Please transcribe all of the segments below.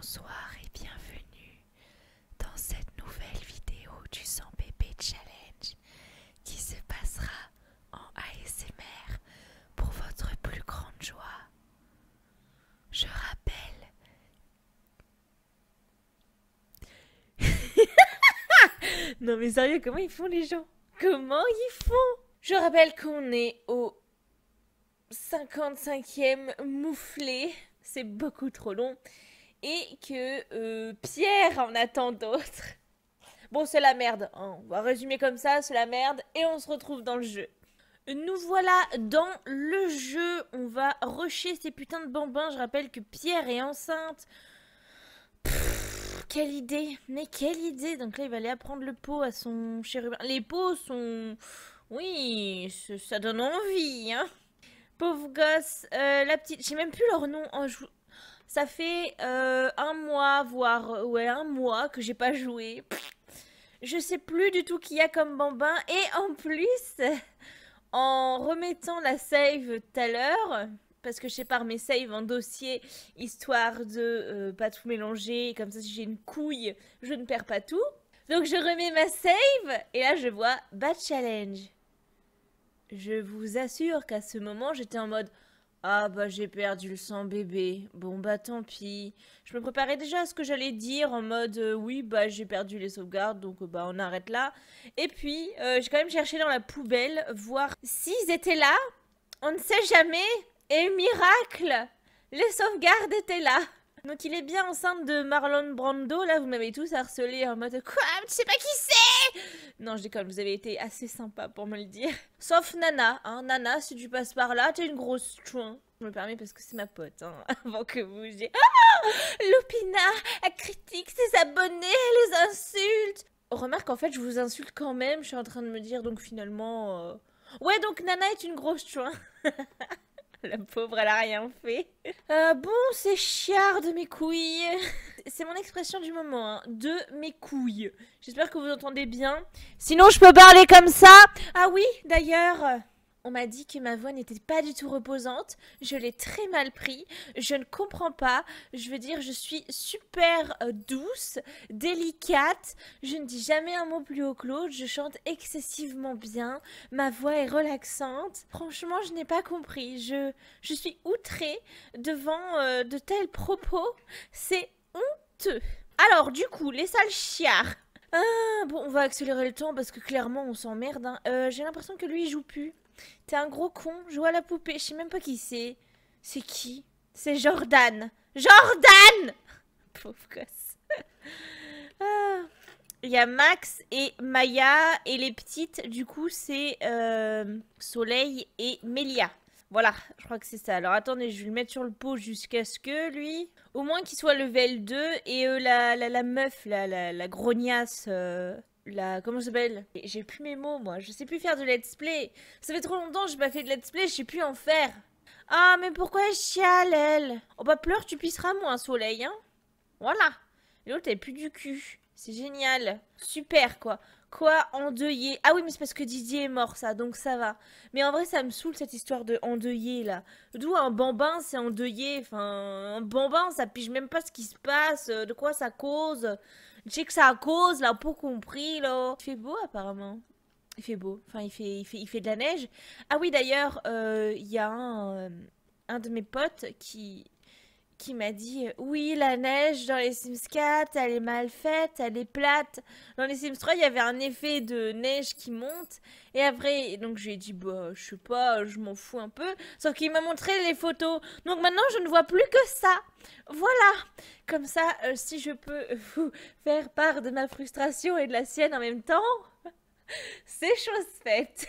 Bonsoir et bienvenue dans cette nouvelle vidéo du 100 bébé challenge qui se passera en ASMR pour votre plus grande joie. Je rappelle. non mais sérieux, comment ils font les gens Comment ils font Je rappelle qu'on est au 55e mouflé. C'est beaucoup trop long et que euh, Pierre en attend d'autres. Bon, c'est la merde, hein. on va résumer comme ça, c'est la merde, et on se retrouve dans le jeu. Nous voilà dans le jeu, on va rusher ces putains de bambins, je rappelle que Pierre est enceinte. quelle idée, mais quelle idée Donc là, il va aller apprendre le pot à son chérubin. Les pots sont... Oui, ça donne envie, hein. Pauvre gosse, euh, la petite... J'ai même plus leur nom, oh, ça fait euh, un mois, voire euh, ouais, un mois que j'ai pas joué. je sais plus du tout qui y a comme bambin. Et en plus, en remettant la save tout à l'heure, parce que je sépare mes saves en dossier, histoire de euh, pas tout mélanger, comme ça si j'ai une couille, je ne perds pas tout. Donc je remets ma save, et là je vois Bad Challenge. Je vous assure qu'à ce moment, j'étais en mode... Ah bah j'ai perdu le sang bébé. Bon bah tant pis. Je me préparais déjà à ce que j'allais dire en mode euh, oui bah j'ai perdu les sauvegardes donc euh, bah on arrête là. Et puis euh, j'ai quand même cherché dans la poubelle voir s'ils étaient là. On ne sait jamais. Et miracle, les sauvegardes étaient là. Donc il est bien enceinte de Marlon Brando là vous m'avez tous harcelé en mode quoi je sais pas qui c'est non, je déconne, vous avez été assez sympa pour me le dire. Sauf Nana, hein. Nana, si tu passes par là, t'es une grosse chouin. Je me permets parce que c'est ma pote, hein. Avant que vous j'ai... Ah Lupina, elle critique ses abonnés, elle les insulte. Remarque, en fait, je vous insulte quand même. Je suis en train de me dire, donc finalement... Euh, ouais, donc Nana est une grosse chouin. La pauvre, elle a rien fait. Euh, bon, c'est chiard de mes couilles. C'est mon expression du moment, hein. de mes couilles. J'espère que vous entendez bien. Sinon, je peux parler comme ça. Ah oui, d'ailleurs. On m'a dit que ma voix n'était pas du tout reposante, je l'ai très mal pris, je ne comprends pas, je veux dire je suis super euh, douce, délicate, je ne dis jamais un mot plus haut que l'autre, je chante excessivement bien, ma voix est relaxante. Franchement, je n'ai pas compris, je, je suis outrée devant euh, de tels propos, c'est honteux. Alors du coup, les sales chiards ah, bon, on va accélérer le temps parce que clairement on s'emmerde. Hein. Euh, j'ai l'impression que lui il joue plus. T'es un gros con, joue à la poupée, je sais même pas qui c'est. C'est qui C'est Jordan. Jordan Pauvre gosse. Ah. Il y a Max et Maya et les petites, du coup, c'est euh, Soleil et Melia. Voilà, je crois que c'est ça. Alors attendez, je vais le mettre sur le pot jusqu'à ce que lui, au moins qu'il soit level 2 et euh, la, la, meuf, la, la, grognasse, euh, la... Comment ça s'appelle J'ai plus mes mots, moi. Je sais plus faire de let's play. Ça fait trop longtemps que j'ai pas fait de let's play, je sais plus en faire. Ah, mais pourquoi elle chiale, elle Oh bah pleure, tu pisseras moins, soleil, hein Voilà. L'autre, elle plus du cul. C'est génial. Super, quoi. Quoi endeuillé Ah oui, mais c'est parce que Didier est mort, ça, donc ça va. Mais en vrai, ça me saoule cette histoire de endeuillé là. D'où un bambin, c'est endeuillé. Enfin, un bambin, ça pige même pas ce qui se passe, euh, de quoi ça cause. Je sais que ça cause, là, pour compris, là. Il fait beau apparemment. Il fait beau. Enfin, il fait, fait, il fait de la neige. Ah oui, d'ailleurs, euh, il y a un, euh, un de mes potes qui qui m'a dit euh, oui la neige dans les Sims 4 elle est mal faite, elle est plate. Dans les Sims 3 il y avait un effet de neige qui monte et après donc je lui dit bah je sais pas je m'en fous un peu sauf qu'il m'a montré les photos donc maintenant je ne vois plus que ça. Voilà comme ça euh, si je peux vous faire part de ma frustration et de la sienne en même temps c'est chose faite.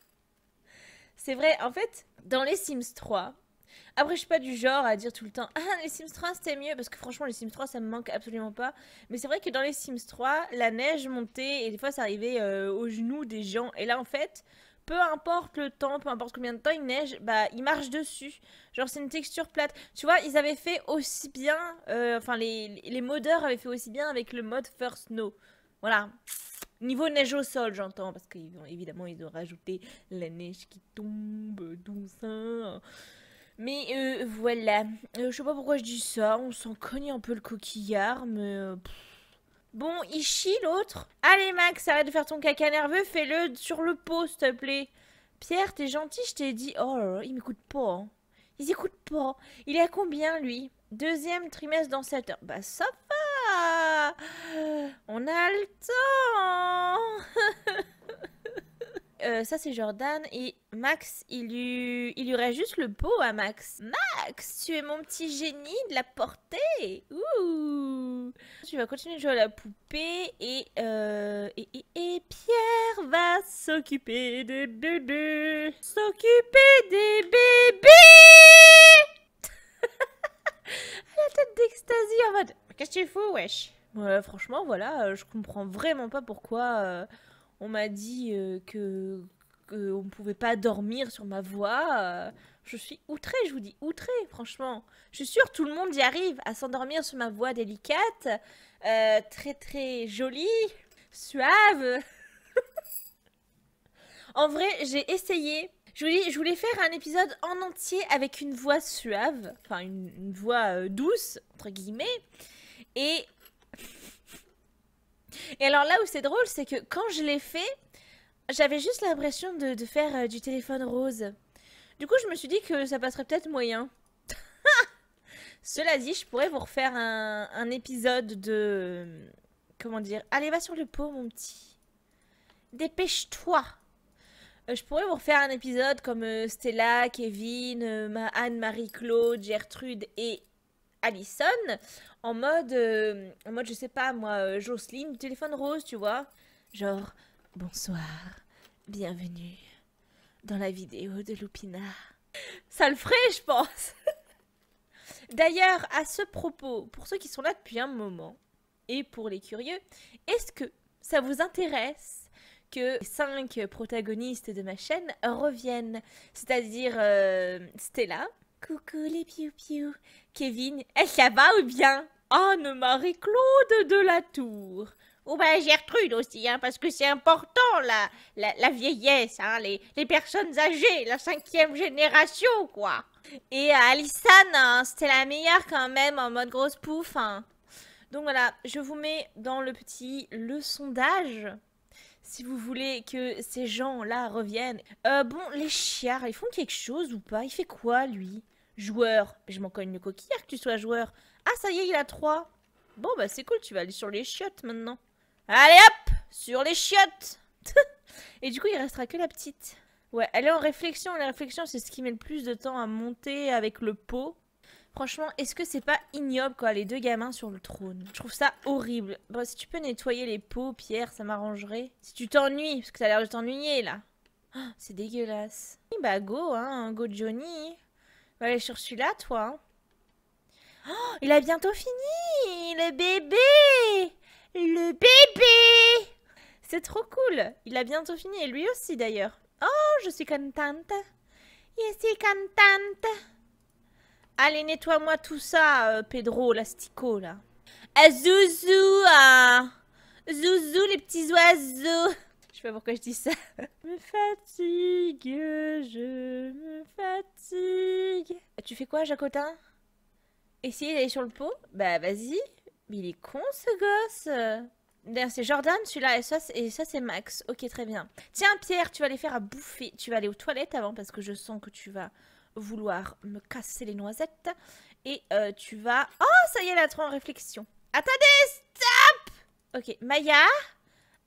c'est vrai en fait dans les Sims 3 après, je suis pas du genre à dire tout le temps Ah, les Sims 3 c'était mieux, parce que franchement, les Sims 3 ça me manque absolument pas. Mais c'est vrai que dans les Sims 3, la neige montait et des fois ça arrivait euh, aux genoux des gens. Et là, en fait, peu importe le temps, peu importe combien de temps il neige, bah il marche dessus. Genre c'est une texture plate. Tu vois, ils avaient fait aussi bien, euh, enfin les, les modeurs avaient fait aussi bien avec le mode First Snow. Voilà. Niveau neige au sol, j'entends, parce qu'évidemment ils ont rajouté la neige qui tombe, Doucement mais euh, voilà, euh, je sais pas pourquoi je dis ça, on s'en cogne un peu le coquillard, mais... Euh, bon, il chie l'autre. Allez Max, arrête de faire ton caca nerveux, fais-le sur le pot, s'il te plaît. Pierre, t'es gentil, je t'ai dit... Oh il m'écoute pas, hein. Il s'écoute pas. Il est à combien, lui Deuxième trimestre dans cette heures. Bah ça va On a le temps Euh, ça c'est Jordan. Et Max, il lui... il reste juste le pot à Max. Max, tu es mon petit génie de la portée. Ouh. Tu vas continuer de jouer à la poupée. Et, euh, et, Pierre va s'occuper de, de, S'occuper des bébés. la tête d'extasie en mode... Qu'est-ce que tu fous, wesh Ouais, franchement, voilà, euh, je comprends vraiment pas pourquoi on m'a dit euh, que qu'on ne pouvait pas dormir sur ma voix. Euh, je suis outrée, je vous dis outrée, franchement. Je suis sûre, tout le monde y arrive à s'endormir sur ma voix délicate, euh, très très jolie, suave. en vrai, j'ai essayé. Je voulais, faire un épisode en entier avec une voix suave, enfin une, une voix douce, entre guillemets. Et et alors là où c'est drôle, c'est que quand je l'ai fait, j'avais juste l'impression de, faire euh, du téléphone rose. Du coup, je me suis dit que ça passerait peut-être moyen. Cela dit, je pourrais vous refaire un, un épisode de... Euh, comment dire Allez, va sur le pot, mon petit. Dépêche-toi euh, je pourrais vous refaire un épisode comme Stella, Kevin, Anne-Marie-Claude, Gertrude et Allison en mode, euh, en mode je sais pas moi, euh, Jocelyne téléphone rose, tu vois. Genre, bonsoir, bienvenue dans la vidéo de Lupina. Ça le ferait, je pense. D'ailleurs, à ce propos, pour ceux qui sont là depuis un moment, et pour les curieux, est-ce que ça vous intéresse que cinq protagonistes de ma chaîne reviennent C'est-à-dire euh, Stella, Coucou les piou-piou. Kevin, ça va ou bien Anne-Marie Claude de la Tour. Ou bien Gertrude aussi, hein, parce que c'est important la, la, vieillesse, hein, les, personnes âgées, la cinquième génération, quoi. Et Alissane, hein, c'était la meilleure quand même, en mode grosse pouf. Hein. Donc voilà, je vous mets dans le petit le sondage si vous voulez que ces gens-là reviennent. Euh, bon, les chiards, ils font quelque chose ou pas Il fait quoi, lui Joueur. Mais je m'en cogne le coquillard que tu sois joueur. Ah, ça y est, il a 3. Bon, bah c'est cool, tu vas aller sur les chiottes maintenant. Allez hop Sur les chiottes Et du coup, il restera que la petite. Ouais, elle est en réflexion. La réflexion, c'est ce qui met le plus de temps à monter avec le pot. Franchement, est-ce que c'est pas ignoble, quoi, les deux gamins sur le trône Je trouve ça horrible. Bon, si tu peux nettoyer les pots, Pierre, ça m'arrangerait. Si tu t'ennuies, parce que ça a l'air de t'ennuyer, là. c'est dégueulasse. Bah, go, hein, go Johnny. Bah, allez, sur celui-là, toi. Hein. Oh, il a bientôt fini Le bébé Le bébé C'est trop cool Il a bientôt fini, et lui aussi d'ailleurs. Oh, je suis contente Je suis contente Allez, nettoie-moi tout ça, euh, Pedro, l'astico, là. Ah, zouzou ah. Zouzou, les petits oiseaux sais pas pourquoi je dis ça. Je me fatigue, je me fatigue. Tu fais quoi, Jacotin Essayer d'aller sur le pot Bah vas-y. Mais il est con ce gosse. D'ailleurs, c'est Jordan, celui-là, et ça, c'est Max. Ok, très bien. Tiens, Pierre, tu vas aller faire à bouffer. Tu vas aller aux toilettes avant parce que je sens que tu vas vouloir me casser les noisettes. Et euh, tu vas... Oh, ça y est, elle a trop en réflexion. Attendez, stop Ok, Maya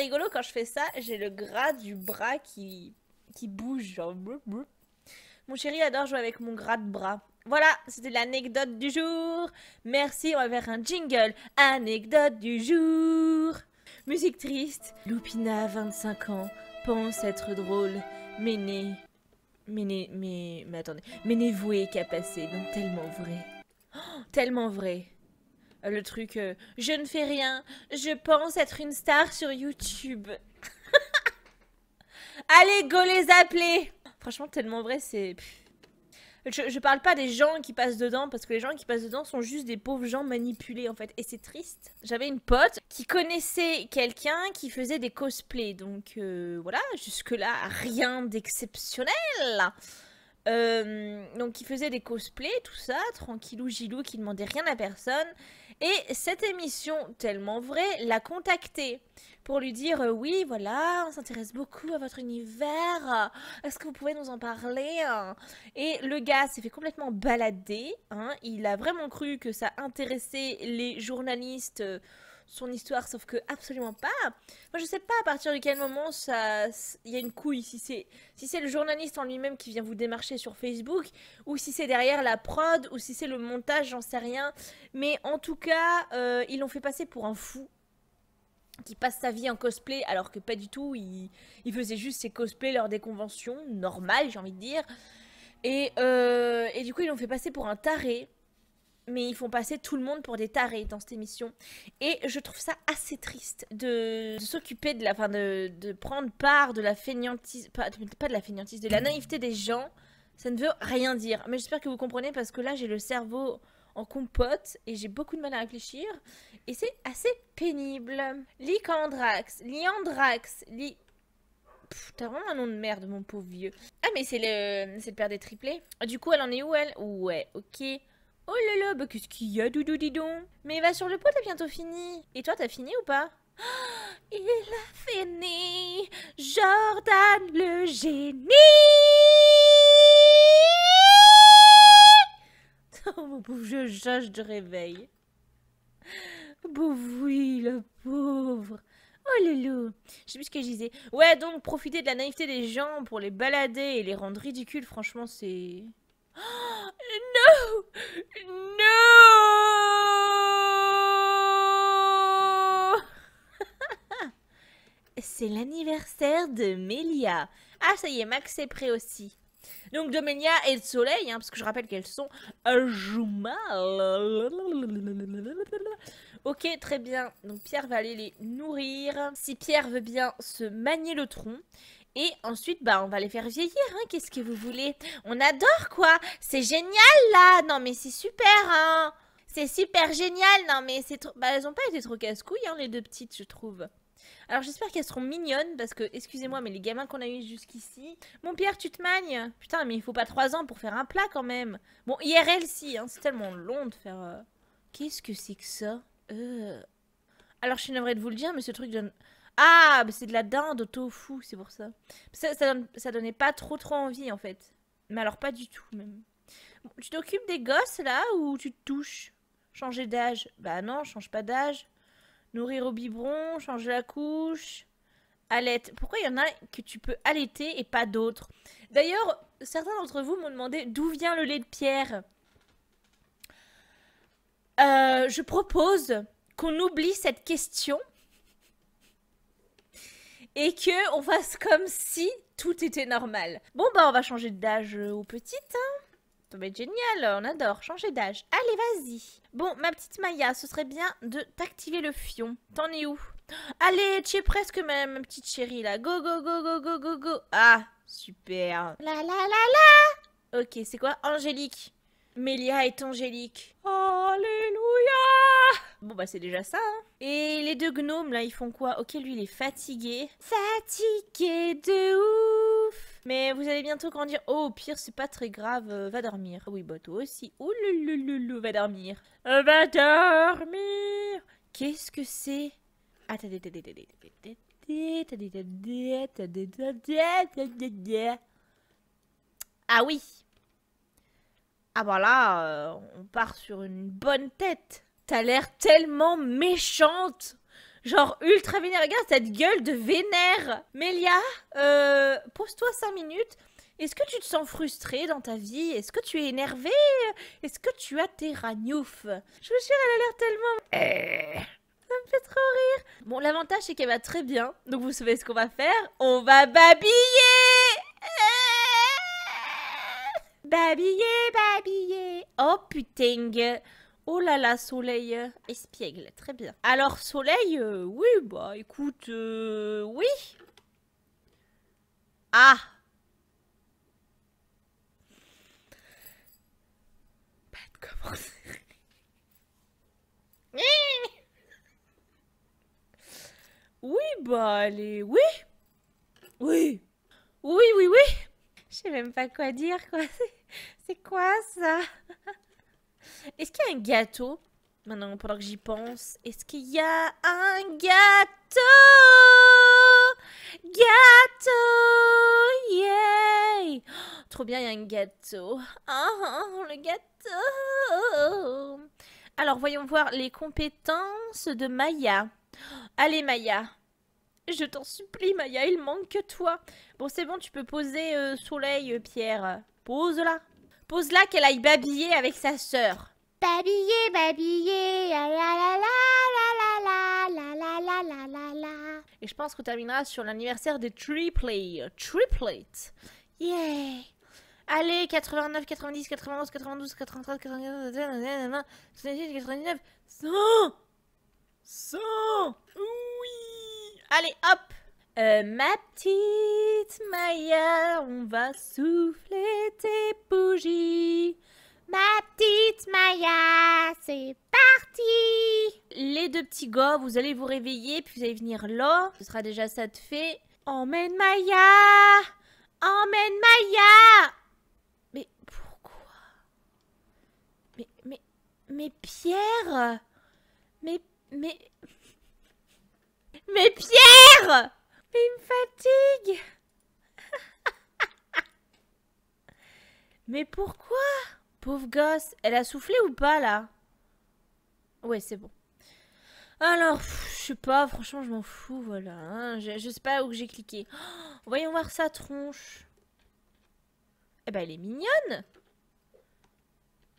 rigolo quand je fais ça, j'ai le gras du bras qui, qui bouge. Genre... Mon chéri adore jouer avec mon gras de bras. Voilà, c'était l'anecdote du jour. Merci, on va faire un jingle. Anecdote du jour. Musique triste. Lupina, 25 ans, pense être drôle, mais n'est... Mais n'est... Mais... Mais attendez. Mais n'est vouée qu'à passer, donc tellement vrai. Oh, tellement vrai. Euh, le truc euh, je ne fais rien, je pense être une star sur YouTube. Allez, go les appeler Franchement, tellement vrai, c'est... Je, je, parle pas des gens qui passent dedans parce que les gens qui passent dedans sont juste des pauvres gens manipulés en fait et c'est triste. J'avais une pote qui connaissait quelqu'un qui faisait des cosplays donc euh, voilà jusque là rien d'exceptionnel. donc qui faisait des cosplays tout ça tranquillou gilou qui ne demandait rien à personne et cette émission, tellement vraie, l'a contacté pour lui dire euh, Oui, voilà, on s'intéresse beaucoup à votre univers, euh, est-ce que vous pouvez nous en parler hein Et le gars s'est fait complètement balader, hein. il a vraiment cru que ça intéressait les journalistes. Euh, son histoire, sauf que absolument pas. Moi, je sais pas à partir duquel quel moment ça, il y a une couille. Si c'est, si c'est le journaliste en lui-même qui vient vous démarcher sur Facebook, ou si c'est derrière la prod, ou si c'est le montage, j'en sais rien. Mais en tout cas, euh, ils l'ont fait passer pour un fou qui passe sa vie en cosplay alors que pas du tout, il, il faisait juste ses cosplays lors des conventions, normales j'ai envie de dire. Et, euh, et du coup ils l'ont fait passer pour un taré mais ils font passer tout le monde pour des tarés dans cette émission. Et je trouve ça assez triste de, s'occuper de la, enfin de, prendre part de la fainéantise, pas, de la fainéantise, de la naïveté des gens. Ça ne veut rien dire. Mais j'espère que vous comprenez parce que là j'ai le cerveau en compote et j'ai beaucoup de mal à réfléchir et c'est assez pénible. Licandrax, Liandrax, Li... T'as vraiment un nom de merde, mon pauvre vieux. Ah, mais c'est le... le père des triplés. Du coup, elle en est où, elle Ouais, ok. Oh là là, bah, qu'est-ce qu'il y a, Doudou, dis donc Mais va sur le pot, t'as bientôt fini. Et toi, t'as fini ou pas Il a fini Jordan le génie Oh mon je jage de réveil. Bon oui, le pauvre. Oh là je sais plus ce que je disais. Ouais, donc profiter de la naïveté des gens pour les balader et les rendre ridicules, franchement, c'est... Oh, non, C'est l'anniversaire de Melia. Ah, ça y est, Max est prêt aussi. Donc Melia et le soleil, hein, parce que je rappelle qu'elles sont Jumal. Ok, très bien. Donc Pierre va aller les nourrir. Si Pierre veut bien se manier le tronc. Et ensuite, bah, on va les faire vieillir, hein, qu'est-ce que vous voulez On adore, quoi C'est génial, là Non, mais c'est super, hein C'est super génial Non, mais c'est trop... Bah, elles ont pas été trop casse-couilles, hein, les deux petites, je trouve. Alors, j'espère qu'elles seront mignonnes, parce que, excusez-moi, mais les gamins qu'on a eu jusqu'ici... Mon Pierre, tu te manges Putain, mais il faut pas trois ans pour faire un plat, quand même Bon, IRL, si, hein, c'est tellement long de faire... Euh. Qu'est-ce que c'est que ça euh. Alors, je suis navrée de vous le dire, mais ce truc donne... Ah, mais c'est de la dinde au tofu, c'est pour ça. Ça, ça, donnait pas trop trop envie en fait. Mais alors pas du tout même. tu t'occupes des gosses là ou tu te touches Changer d'âge Bah non, change pas d'âge. Nourrir au biberon, changer la couche. Allaiter. Pourquoi il y en a que tu peux allaiter et pas d'autres D'ailleurs, certains d'entre vous m'ont demandé d'où vient le lait de pierre. Euh, je propose qu'on oublie cette question et que on fasse comme si tout était normal. Bon bah on va changer d'âge euh, aux petites. Hein. Ça va être génial, on adore, changer d'âge. Allez, vas-y. Bon, ma petite Maya, ce serait bien de t'activer le fion. T'en es où Allez, tu es presque ma, petite chérie là. Go, go, go, go, go, go, go. Ah, super. La la la la. Ok, c'est quoi Angélique. Mélia est angélique. Alléluia Bon bah c'est déjà ça, hein. Et les deux gnomes, là, ils font quoi Ok, lui, il est fatigué. Fatigué de ouf Mais vous allez bientôt grandir. Oh, au pire, c'est pas très grave. va dormir. oui, bah toi aussi. Ouloulou, va dormir. va dormir Qu'est-ce que c'est Ah oui. Ah voilà, on part sur une bonne tête t'as l'air tellement méchante genre ultra vénère. Regarde cette gueule de vénère. Mélia, euh, pose-toi 5 minutes. Est-ce que tu te sens frustrée dans ta vie Est-ce que tu es énervée Est-ce que tu as tes ragnoufs Je me suis, elle a l'air tellement... Eh. ça me fait trop rire. Bon, l'avantage, c'est qu'elle va très bien. Donc, vous savez ce qu'on va faire On va babiller Babiller, babiller. Oh putain Oh là là, Soleil euh, espiègle, très bien. Alors Soleil, euh, oui, bah écoute, euh, oui. Ah Pas de commencer. oui, bah allez, oui. Oui. Oui, oui, oui. Je sais même pas quoi dire, quoi. C'est quoi ça Est-ce qu'il y a un gâteau Maintenant, pendant que j'y pense, est-ce qu'il y a un gâteau Gâteau Yay Trop bien, il y a un gâteau. Oh, oh le gâteau Alors, voyons voir les compétences de Maya. Allez, Maya. Je t'en supplie, Maya, il manque que toi. Bon, c'est bon, tu peux poser euh, soleil, euh, Pierre. Pose la Pose la qu'elle aille babiller avec sa sœur. Babiller, babiller, la la la la la la la la la la Et je pense qu'on terminera sur l'anniversaire des triplets. Triplets. Yeah Allez, 89, 90, 91, 92, 93, 94, 99, 99, 100 100 Oui Allez, hop euh, ma petite Maya, on va souffler tes bougies. Ma petite Maya, c'est parti Les deux petits gars, vous allez vous réveiller, puis vous allez venir là. Ce sera déjà ça de fait. Emmène Maya Emmène Maya Mais pourquoi Mais, mais, mais Pierre Mais, mais... Mais Pierre mais il me fatigue Mais pourquoi Pauvre gosse, elle a soufflé ou pas là Ouais, c'est bon. Alors, je sais pas, franchement, je m'en fous, voilà. Hein. Je, sais pas où j'ai cliqué. Oh, voyons voir sa tronche. Eh ben, elle est mignonne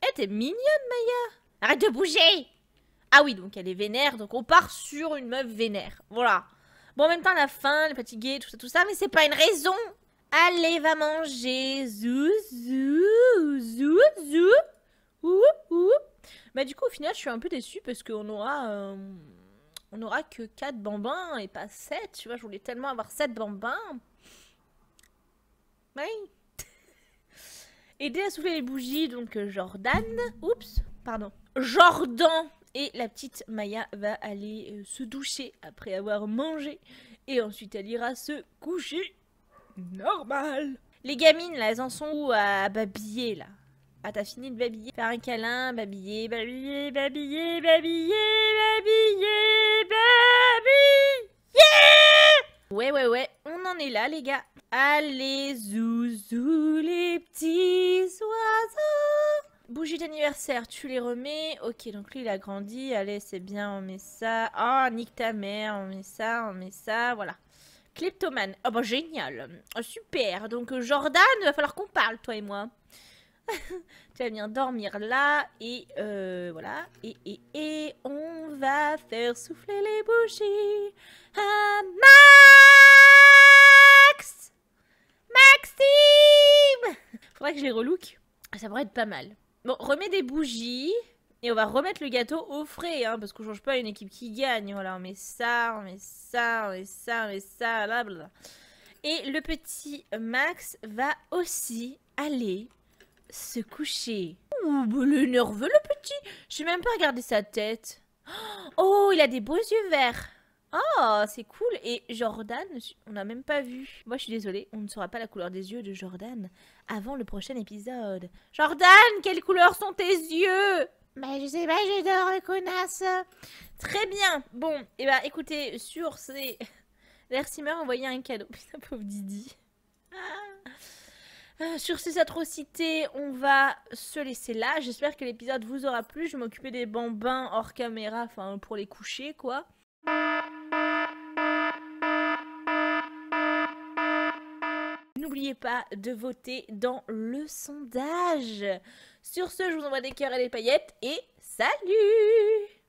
Eh, t'es mignonne, Maya Arrête de bouger Ah oui, donc elle est vénère, donc on part sur une meuf vénère. Voilà. Bon, en même temps, la faim, les fatiguée, tout ça, tout ça, mais c'est pas une raison. Allez, va manger. Zou, zou, zou, zou. Ouh, ouh. Bah, du coup, au final, je suis un peu déçue parce qu'on aura. Euh, on aura que 4 bambins et pas 7, tu vois. Je voulais tellement avoir 7 bambins. Oui. Aider à souffler les bougies, donc euh, Jordan. Oups, pardon. Jordan et la petite Maya va aller euh, se doucher après avoir mangé. Et ensuite, elle ira se coucher. Normal. Les gamines, là, elles en sont où à babiller, là Ah, t'as fini de babiller Faire un câlin, babiller, babiller, babiller, babiller, babiller, babiller Ouais, ouais, ouais, on en est là, les gars. Allez, zouzou, les petits oiseaux Bougie d'anniversaire, tu les remets. Ok, donc lui, il a grandi. Allez, c'est bien, on met ça. oh, nique ta mère, on met ça, on met ça, voilà. Kleptomane. Oh, bah, génial. Ah, super. Donc, euh, Jordan, il va falloir qu'on parle, toi et moi. tu vas venir dormir là. Et euh, voilà. Et, et, et on va faire souffler les bougies. Ah, Max Maxime Faudrait que je les relook. Ça pourrait être pas mal. Bon, remets des bougies. Et on va remettre le gâteau au frais, hein, parce qu'on change pas une équipe qui gagne. Voilà, on met ça, on met ça, on met ça, on met ça, blablabla. Et le petit Max va aussi aller se coucher. Oh, le nerveux, le petit Je vais même pas regarder sa tête. Oh, il a des beaux yeux verts Oh, c'est cool. Et Jordan, on n'a même pas vu. Moi, je suis désolée, on ne saura pas la couleur des yeux de Jordan avant le prochain épisode. Jordan, quelles couleurs sont tes yeux mais je sais pas, je connasse. Très bien. Bon, et eh ben, écoutez, sur ces... Versimer envoyait un cadeau. Putain, pauvre Didi. Ah, sur ces atrocités, on va se laisser là. J'espère que l'épisode vous aura plu. Je m'occuper des bambins hors caméra, enfin pour les coucher, quoi. n'oubliez pas de voter dans le sondage. Sur ce, je vous envoie des cœurs et des paillettes et salut